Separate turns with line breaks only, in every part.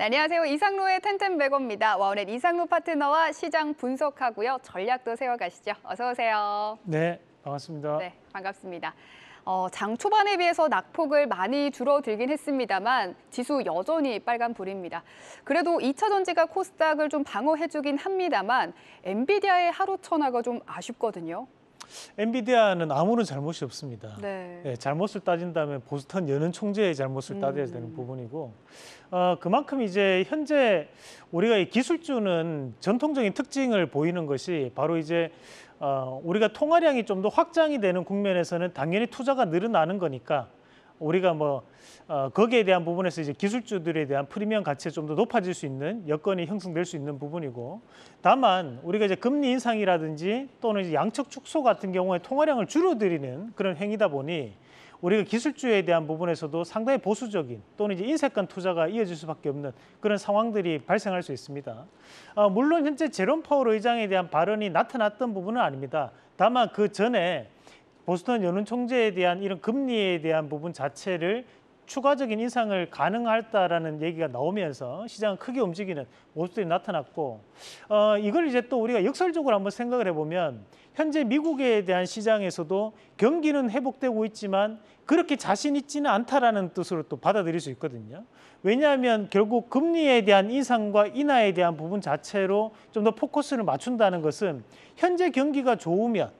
네, 안녕하세요. 이상로의 텐텐백업입니다 와우넷 이상로 파트너와 시장 분석하고요. 전략도 세워가시죠. 어서 오세요.
네, 반갑습니다.
네, 반갑습니다. 어, 장 초반에 비해서 낙폭을 많이 줄어들긴 했습니다만 지수 여전히 빨간불입니다. 그래도 2차 전지가 코스닥을 좀 방어해주긴 합니다만 엔비디아의 하루 천하가 좀 아쉽거든요.
엔비디아는 아무런 잘못이 없습니다. 네. 예, 잘못을 따진다면 보스턴 여는 총재의 잘못을 따져야 되는 음. 부분이고 어, 그만큼 이제 현재 우리가 이 기술주는 전통적인 특징을 보이는 것이 바로 이제 어, 우리가 통화량이 좀 더 확장이 되는 국면에서는 당연히 투자가 늘어나는 거니까 우리가 뭐 어, 거기에 대한 부분에서 이제 기술주들에 대한 프리미엄 가치가 좀 더 높아질 수 있는 여건이 형성될 수 있는 부분이고 다만 우리가 이제 금리 인상이라든지 또는 이제 양적 축소 같은 경우에 통화량을 줄어드리는 그런 행위다 보니 우리가 기술주에 대한 부분에서도 상당히 보수적인 또는 이제 인색한 투자가 이어질 수밖에 없는 그런 상황들이 발생할 수 있습니다. 어, 물론 현재 제롬 파월 의장에 대한 발언이 나타났던 부분은 아닙니다. 다만 그 전에 보스턴 연은 총재에 대한 이런 금리에 대한 부분 자체를 추가적인 인상을 가능할다라는 얘기가 나오면서 시장은 크게 움직이는 모습들이 나타났고 어, 이걸 이제 또 우리가 역설적으로 한번 생각을 해보면 현재 미국에 대한 시장에서도 경기는 회복되고 있지만 그렇게 자신 있지는 않다라는 뜻으로 또 받아들일 수 있거든요. 왜냐하면 결국 금리에 대한 인상과 인하에 대한 부분 자체로 좀 더 포커스를 맞춘다는 것은 현재 경기가 좋으면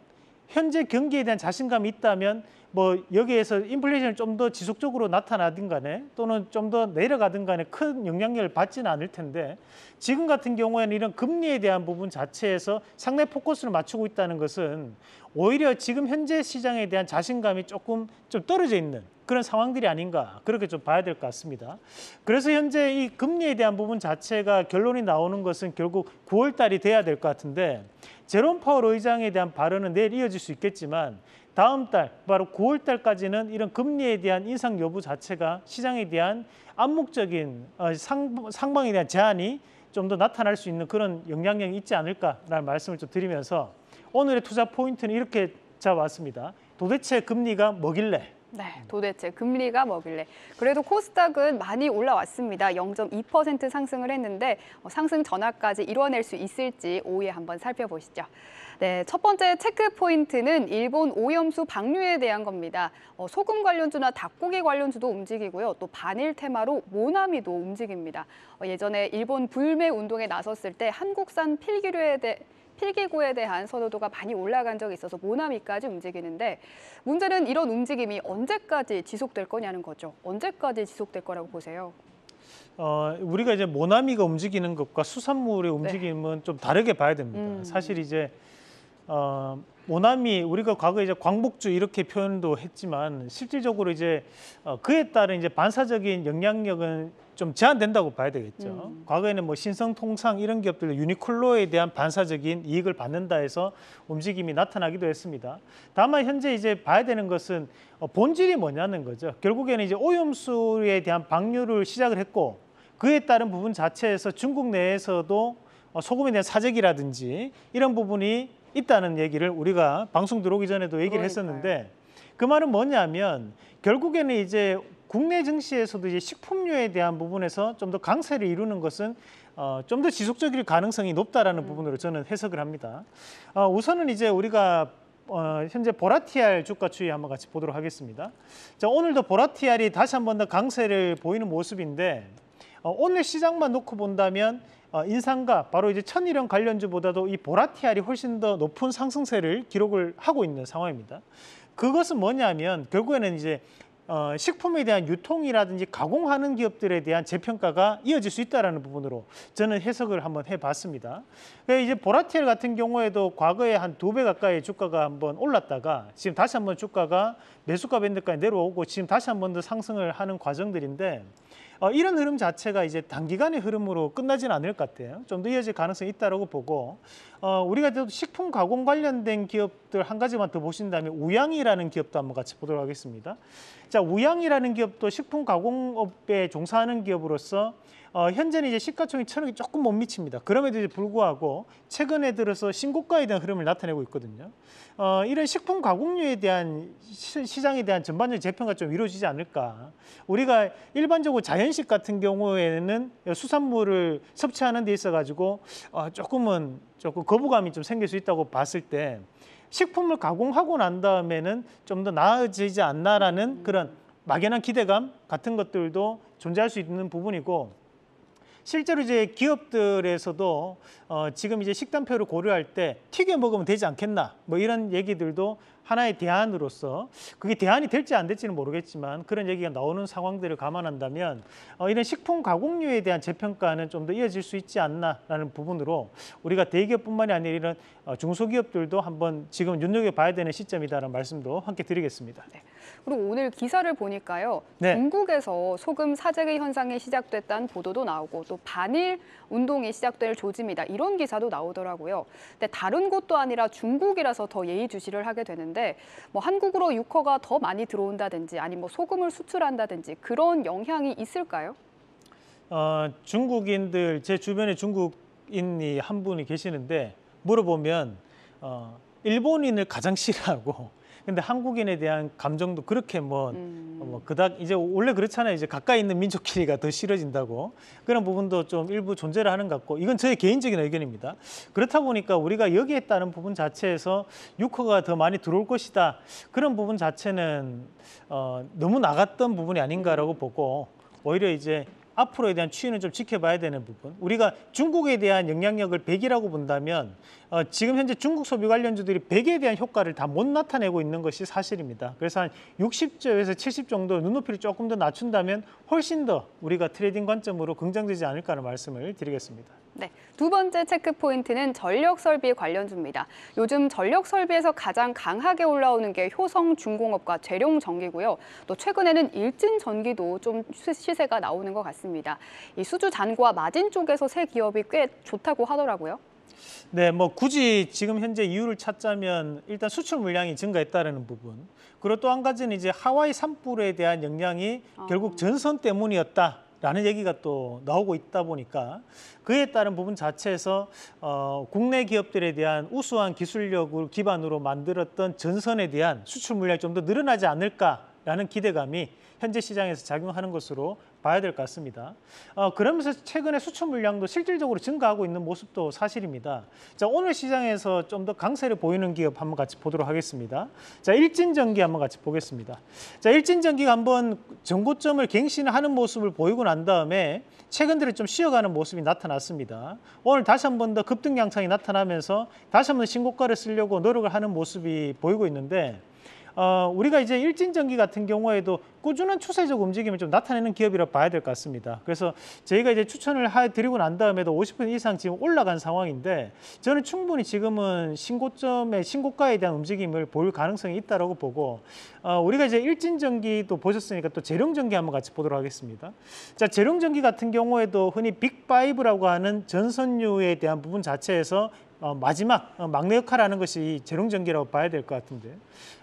현재 경기에 대한 자신감이 있다면 뭐 여기에서 인플레이션이 좀 더 지속적으로 나타나든 간에 또는 좀 더 내려가든 간에 큰 영향력을 받지는 않을 텐데 지금 같은 경우에는 이런 금리에 대한 부분 자체에서 상대 포커스를 맞추고 있다는 것은 오히려 지금 현재 시장에 대한 자신감이 조금 좀 떨어져 있는 그런 상황들이 아닌가 그렇게 좀 봐야 될 것 같습니다. 그래서 현재 이 금리에 대한 부분 자체가 결론이 나오는 것은 결국 9월 달이 돼야 될 것 같은데 제롬 파월 의장에 대한 발언은 내일 이어질 수 있겠지만 다음 달, 바로 9월 달까지는 이런 금리에 대한 인상 여부 자체가 시장에 대한 암묵적인 어, 상, 상방에 대한 제한이 좀 더 나타날 수 있는 그런 영향력이 있지 않을까라는 말씀을 좀 드리면서 오늘의 투자 포인트는 이렇게 잡아왔습니다. 도대체 금리가 뭐길래
네, 음. 도대체 금리가 뭐길래. 그래도 코스닥은 많이 올라왔습니다. 0.2% 상승을 했는데 어, 상승 전화까지 이뤄낼 수 있을지 오후에 한번 살펴보시죠. 네, 첫 번째 체크 포인트는 일본 오염수 방류에 대한 겁니다. 어, 소금 관련주나 닭고기 관련주도 움직이고요. 또 반일 테마로 모나미도 움직입니다. 어, 예전에 일본 불매 운동에 나섰을 때 한국산 필기류에 대해 필기구에 대한 선호도가 많이 올라간 적이 있어서 모나미까지 움직이는데 문제는 이런 움직임이 언제까지 지속될 거냐는 거죠. 언제까지 지속될 거라고 보세요?
어, 우리가 이제 모나미가 움직이는 것과 수산물의 네. 움직임은 네. 좀 다르게 봐야 됩니다. 음. 사실 이제 어, 오남이 우리가 과거에 이제 광복주 이렇게 표현도 했지만 실질적으로 이제 어, 그에 따른 이제 반사적인 영향력은 좀 제한된다고 봐야 되겠죠. 음. 과거에는 뭐 신성통상 이런 기업들 유니클로에 대한 반사적인 이익을 받는다 해서 움직임이 나타나기도 했습니다. 다만 현재 이제 봐야 되는 것은 어, 본질이 뭐냐는 거죠. 결국에는 이제 오염수에 대한 방류를 시작을 했고 그에 따른 부분 자체에서 중국 내에서도 어, 소금에 대한 사재기라든지 이런 부분이 있다는 얘기를 우리가 방송 들어오기 전에도 얘기를 했었는데 그 말은 뭐냐면 결국에는 이제 국내 증시에서도 이제 식품류에 대한 부분에서 좀 더 강세를 이루는 것은 어, 좀더 지속적일 가능성이 높다라는 음. 부분으로 저는 해석을 합니다. 어, 우선은 이제 우리가 어, 현재 보라티알 주가 추이 한번 같이 보도록 하겠습니다. 자, 오늘도 보라티알이 다시 한 번 더 강세를 보이는 모습인데 어, 오늘 시장만 놓고 본다면 어, 인상과 바로 이제 천일형 관련주보다도 이 보라티알이 훨씬 더 높은 상승세를 기록을 하고 있는 상황입니다. 그것은 뭐냐면 결국에는 이제 어, 식품에 대한 유통이라든지 가공하는 기업들에 대한 재평가가 이어질 수 있다는 부분으로 저는 해석을 한번 해봤습니다. 이제 보라티엘 같은 경우에도 과거에 한 두 배 가까이 주가가 한번 올랐다가 지금 다시 한번 주가가 매수가 밴드까지 내려오고 지금 다시 한번 더 상승을 하는 과정들인데 어, 이런 흐름 자체가 이제 단기간의 흐름으로 끝나지는 않을 것 같아요. 좀 더 이어질 가능성이 있다고 보고 어, 우리가 식품 가공 관련된 기업들 한 가지만 더 보신 다음에 우양이라는 기업도 한번 같이 보도록 하겠습니다. 자, 우양이라는 기업도 식품 가공업에 종사하는 기업으로서 어, 현재는 이제 시가총액 천억이 조금 못 미칩니다. 그럼에도 불구하고 최근에 들어서 신고가에 대한 흐름을 나타내고 있거든요. 어, 이런 식품 가공료에 대한 시, 장에 대한 전반적인 재평가 좀 이루어지지 않을까. 우리가 일반적으로 자연식 같은 경우에는 수산물을 섭취하는 데 있어 가지고 어, 조금은 조금 거부감이 좀 생길 수 있다고 봤을 때 식품을 가공하고 난 다음에는 좀 더 나아지지 않나라는 음. 그런 막연한 기대감 같은 것들도 존재할 수 있는 부분이고 실제로 이제 기업들에서도 어, 지금 이제 식단표를 고려할 때 튀겨 먹으면 되지 않겠나 뭐 이런 얘기들도 하나의 대안으로서 그게 대안이 될지 안 될지는 모르겠지만 그런 얘기가 나오는 상황들을 감안한다면 어, 이런 식품 가공류에 대한 재평가는 좀 더 이어질 수 있지 않나라는 부분으로 우리가 대기업뿐만이 아니라 이런 어, 중소기업들도 한번 지금 눈여겨봐야 되는 시점이다라는 말씀도 함께 드리겠습니다. 네.
그리고 오늘 기사를 보니까요. 네. 중국에서 소금 사재기 현상이 시작됐다는 보도도 나오고 또 반일 운동이 시작될 조짐이다. 이런 기사도 나오더라고요. 근데 다른 곳도 아니라 중국이라서 더 예의주시를 하게 되는데 있데뭐 한국으로 유커가 더 많이 들어온다든지 아니면 뭐 소금을 수출한다든지 그런 영향이 있을까요?
어, 중국인들 제 주변에 중국인이 한 분이 계시는데 물어보면 어, 일본인을 가장 싫어하고 근데 한국인에 대한 감정도 그렇게 뭐, 음. 뭐 그닥 이제 원래 그렇잖아요. 이제 가까이 있는 민족끼리가 더 싫어진다고 그런 부분도 좀 일부 존재를 하는 것 같고 이건 저의 개인적인 의견입니다. 그렇다 보니까 우리가 여기에 따른 부분 자체에서 유커가 더 많이 들어올 것이다 그런 부분 자체는 어, 너무 나갔던 부분이 아닌가라고 보고 오히려 이제 앞으로에 대한 추이는 좀 지켜봐야 되는 부분. 우리가 중국에 대한 영향력을 100이라고 본다면 어, 지금 현재 중국 소비 관련주들이 100에 대한 효과를 다 못 나타내고 있는 것이 사실입니다. 그래서 한 60조에서 70 정도 눈높이를 조금 더 낮춘다면 훨씬 더 우리가 트레이딩 관점으로 긍정되지 않을까라는 말씀을 드리겠습니다.
네, 두 번째 체크 포인트는 전력 설비 관련주입니다. 요즘 전력 설비에서 가장 강하게 올라오는 게 효성 중공업과 재룡 전기고요. 또 최근에는 일진 전기도 좀 시세가 나오는 것 같습니다. 이 수주 잔고와 마진 쪽에서 새 기업이 꽤 좋다고 하더라고요.
네, 뭐 굳이 지금 현재 이유를 찾자면 일단 수출 물량이 증가했다는 부분. 그리고 또 한 가지는 이제 하와이 산불에 대한 영향이 아... 결국 전선 때문이었다. 라는 얘기가 또 나오고 있다 보니까 그에 따른 부분 자체에서 어, 국내 기업들에 대한 우수한 기술력을 기반으로 만들었던 전선에 대한 수출 물량이 좀 더 늘어나지 않을까 라는 기대감이 현재 시장에서 작용하는 것으로 봐야 될 것 같습니다. 어, 그러면서 최근에 수출 물량도 실질적으로 증가하고 있는 모습도 사실입니다. 자, 오늘 시장에서 좀 더 강세를 보이는 기업 한번 같이 보도록 하겠습니다. 자, 일진전기 한번 같이 보겠습니다. 자, 일진전기가 한번 전고점을 갱신하는 모습을 보이고 난 다음에 최근 들에 좀 쉬어가는 모습이 나타났습니다. 오늘 다시 한번 더 급등 양상이 나타나면서 다시 한번 신고가를 쓰려고 노력을 하는 모습이 보이고 있는데 어, 우리가 이제 일진전기 같은 경우에도 꾸준한 추세적 움직임을 좀 나타내는 기업이라 봐야 될 것 같습니다. 그래서 저희가 이제 추천을 해드리고 난 다음에도 50% 이상 지금 올라간 상황인데 저는 충분히 지금은 신고점의 신고가에 대한 움직임을 볼 가능성이 있다고 보고 어, 우리가 이제 일진전기도 보셨으니까 또 재룡전기 한번 같이 보도록 하겠습니다. 자, 재룡전기 같은 경우에도 흔히 빅5라고 하는 전선류에 대한 부분 자체에서 어, 마지막 어, 막내 역할을 하는 것이 재룡전기라고 봐야 될 것 같은데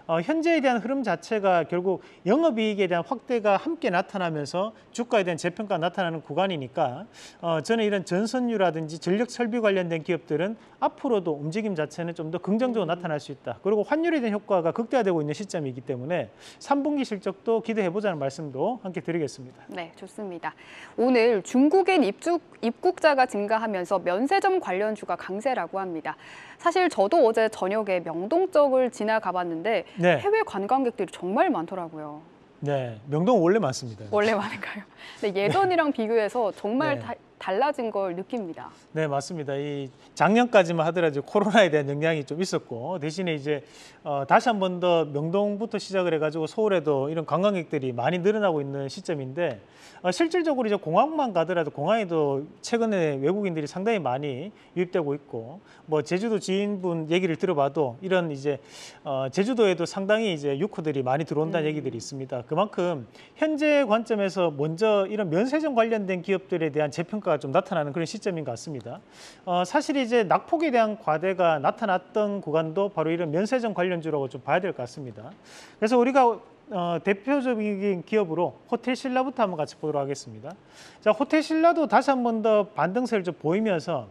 어, 현재에 대한 흐름 자체가 결국 영업이익에 대한 확대가 함께 나타나면서 주가에 대한 재평가가 나타나는 구간이니까 어, 저는 이런 전선유라든지 전력 설비 관련된 기업들은 앞으로도 움직임 자체는 좀 더 긍정적으로 음. 나타날 수 있다. 그리고 환율에 대한 효과가 극대화되고 있는 시점이기 때문에 3분기 실적도 기대해보자는 말씀도 함께 드리겠습니다.
네, 좋습니다. 오늘 중국인 입주, 입국자가 증가하면서 면세점 관련주가 강세라고 합니다. 사실 저도 어제 저녁에 명동 쪽을 지나가봤는데 네. 해외 관광객들이 정말 많더라고요.
네, 명동 원래 많습니다.
원래 많은가요? 근 예전이랑 네. 비교해서 정말 네. 다, 달라진 걸 느낍니다.
네, 맞습니다. 이 작년까지만 하더라도 코로나에 대한 영향이 좀 있었고 대신에 이제 어, 다시 한 번 더 명동부터 시작을 해가지고 서울에도 이런 관광객들이 많이 늘어나고 있는 시점인데 어, 실질적으로 이제 공항만 가더라도 공항에도 최근에 외국인들이 상당히 많이 유입되고 있고 뭐 제주도 지인분 얘기를 들어봐도 이런 이제 어, 제주도에도 상당히 이제 유코들이 많이 들어온다는 음. 얘기들이 있습니다. 그만큼 현재 관점에서 먼저 이런 면세점 관련된 기업들에 대한 재평가 효과가 좀 나타나는 그런 시점인 것 같습니다. 어, 사실 이제 낙폭에 대한 과대가 나타났던 구간도 바로 이런 면세점 관련주라고 좀 봐야 될 것 같습니다. 그래서 우리가 어, 대표적인 기업으로 호텔신라부터 한번 같이 보도록 하겠습니다. 자, 호텔신라도 다시 한번 더 반등세를 좀 보이면서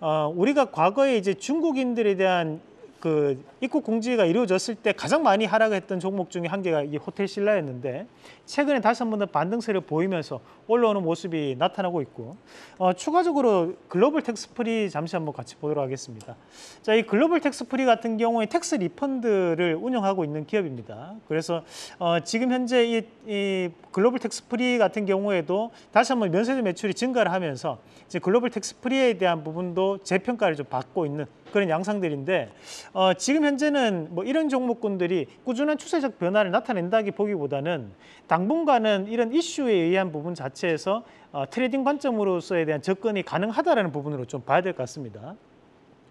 어, 우리가 과거에 이제 중국인들에 대한 그 입국 공지가 이루어졌을 때 가장 많이 하락했던 종목 중에 한 개가 이 호텔 신라였는데 최근에 다시 한 번 더 반등세를 보이면서 올라오는 모습이 나타나고 있고 어, 추가적으로 글로벌 텍스 프리 잠시 한번 같이 보도록 하겠습니다. 자, 이 글로벌 텍스 프리 같은 경우에 텍스 리펀드를 운영하고 있는 기업입니다. 그래서 어, 지금 현재 이, 이 글로벌 텍스 프리 같은 경우에도 다시 한번 면세점 매출이 증가를 하면서 이제 글로벌 텍스 프리에 대한 부분도 재평가를 좀 받고 있는 그런 양상들인데 어, 지금 현재는 뭐 이런 종목군들이 꾸준한 추세적 변화를 나타낸다기 보기보다는 당분간은 이런 이슈에 의한 부분 자체에서 어, 트레이딩 관점으로서에 대한 접근이 가능하다는 부분으로 좀 봐야 될 것 같습니다.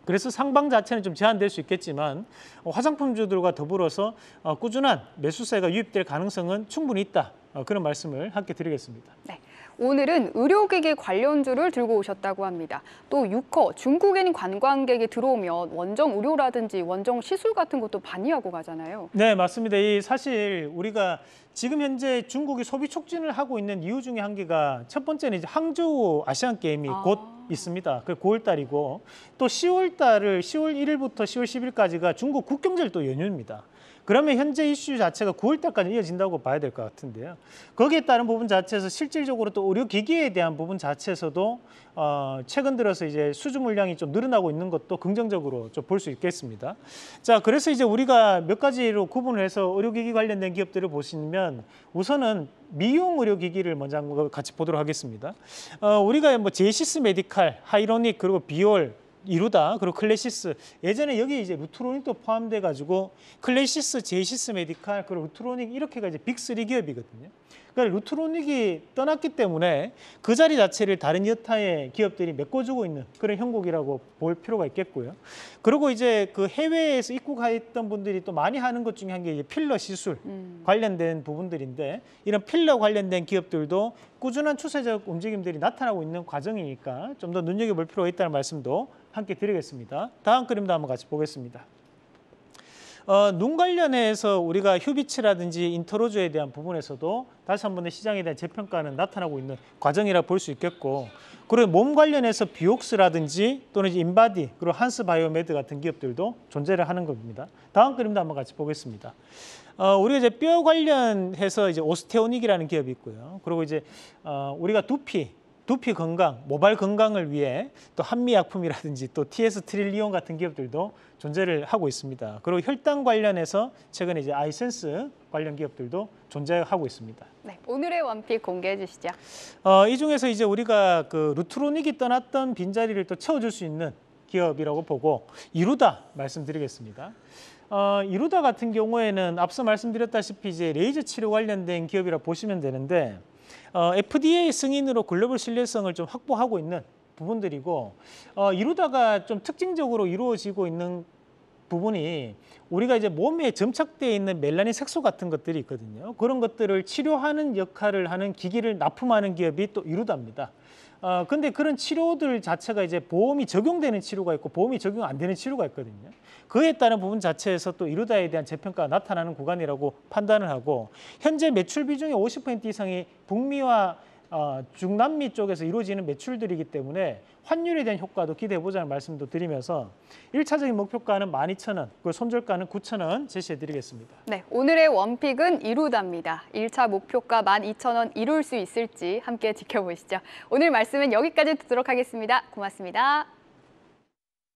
그래서 상방 자체는 좀 제한될 수 있겠지만 어, 화장품주들과 더불어서 어, 꾸준한 매수세가 유입될 가능성은 충분히 있다. 어, 그런 말씀을 함께 드리겠습니다.
네. 오늘은 의료기기 관련주를 들고 오셨다고 합니다. 또 6호 중국인 관광객이 들어오면 원정 의료라든지 원정 시술 같은 것도 반의하고 가잖아요.
네, 맞습니다. 이 사실 우리가 지금 현재 중국이 소비 촉진을 하고 있는 이유 중에 한 개가 첫 번째는 이제 항저우 아시안 게임이 아... 곧 있습니다. 그 9월 달이고 또 10월 달을 10월 1일부터 10월 10일까지가 중국 국경절 또 연휴입니다. 그러면 현재 이슈 자체가 9월 달까지 이어진다고 봐야 될 것 같은데요. 거기에 따른 부분 자체에서 실질적으로 또 의료기기에 대한 부분 자체에서도 어, 최근 들어서 이제 수주 물량이 좀 늘어나고 있는 것도 긍정적으로 좀 볼 수 있겠습니다. 자, 그래서 이제 우리가 몇 가지로 구분을 해서 의료기기 관련된 기업들을 보시면 우선은 미용 의료기기를 먼저 한번 같이 보도록 하겠습니다. 어, 우리가 뭐 제시스 메디칼, 하이로닉, 그리고 비올, 이루다 그리고 클래시스 예전에 여기 이제 루트로닉도 포함돼 가지고 클래시스, 제시스 메디칼 그리고 루트로닉 이렇게가 이제 빅3 기업이거든요. 그러니까 루트로닉이 떠났기 때문에 그 자리 자체를 다른 여타의 기업들이 메꿔주고 있는 그런 형국이라고 볼 필요가 있겠고요. 그리고 이제 그 해외에서 입국하였던 분들이 또 많이 하는 것 중에 한 게 필러 시술 음. 관련된 부분들인데 이런 필러 관련된 기업들도 꾸준한 추세적 움직임들이 나타나고 있는 과정이니까 좀 더 눈여겨볼 필요가 있다는 말씀도 함께 드리겠습니다. 다음 그림도 한번 같이 보겠습니다. 어, 눈 관련해서 우리가 휴비치라든지 인터로조에 대한 부분에서도 다시 한번 시장에 대한 재평가는 나타나고 있는 과정이라 볼 수 있겠고 그리고 몸 관련해서 비옥스라든지 또는 인바디 그리고 한스바이오메드 같은 기업들도 존재를 하는 겁니다. 다음 그림도 한번 같이 보겠습니다. 어, 우리가 이제 뼈 관련해서 이제 오스테오닉이라는 기업이 있고요. 그리고 이제 어, 우리가 두피 두피 건강, 모발 건강을 위해 또 한미약품이라든지 또 TS 트릴리온 같은 기업들도 존재를 하고 있습니다. 그리고 혈당 관련해서 최근에 이제 아이센스 관련 기업들도 존재하고 있습니다.
네, 오늘의 원픽 공개해 주시죠.
어, 이 중에서 이제 우리가 그 루트로닉이 떠났던 빈자리를 또 채워줄 수 있는 기업이라고 보고 이루다 말씀드리겠습니다. 어, 이루다 같은 경우에는 앞서 말씀드렸다시피 이제 레이저 치료 관련된 기업이라 보시면 되는데 어, FDA 승인으로 글로벌 신뢰성을 좀 확보하고 있는 부분들이고 어, 이루다가 좀 특징적으로 이루어지고 있는 부분이 우리가 이제 몸에 점착되어 있는 멜라닌 색소 같은 것들이 있거든요. 그런 것들을 치료하는 역할을 하는 기기를 납품하는 기업이 또 이루답니다. 어, 근데 그런 치료들 자체가 이제 보험이 적용되는 치료가 있고 보험이 적용 안 되는 치료가 있거든요. 그에 따른 부분 자체에서 또이루다에 대한 재평가가 나타나는 구간이라고 판단을 하고 현재 매출 비중의 50% 이상이 북미와 어, 중남미 쪽에서 이루어지는 매출들이기 때문에 환율에 대한 효과도 기대해보자는 말씀도 드리면서 1차적인 목표가는 12,000원, 그 손절가는 9,000원 제시해드리겠습니다.
네, 오늘의 원픽은 이루답니다. 1차 목표가 12,000원 이룰 수 있을지 함께 지켜보시죠. 오늘 말씀은 여기까지 듣도록 하겠습니다. 고맙습니다.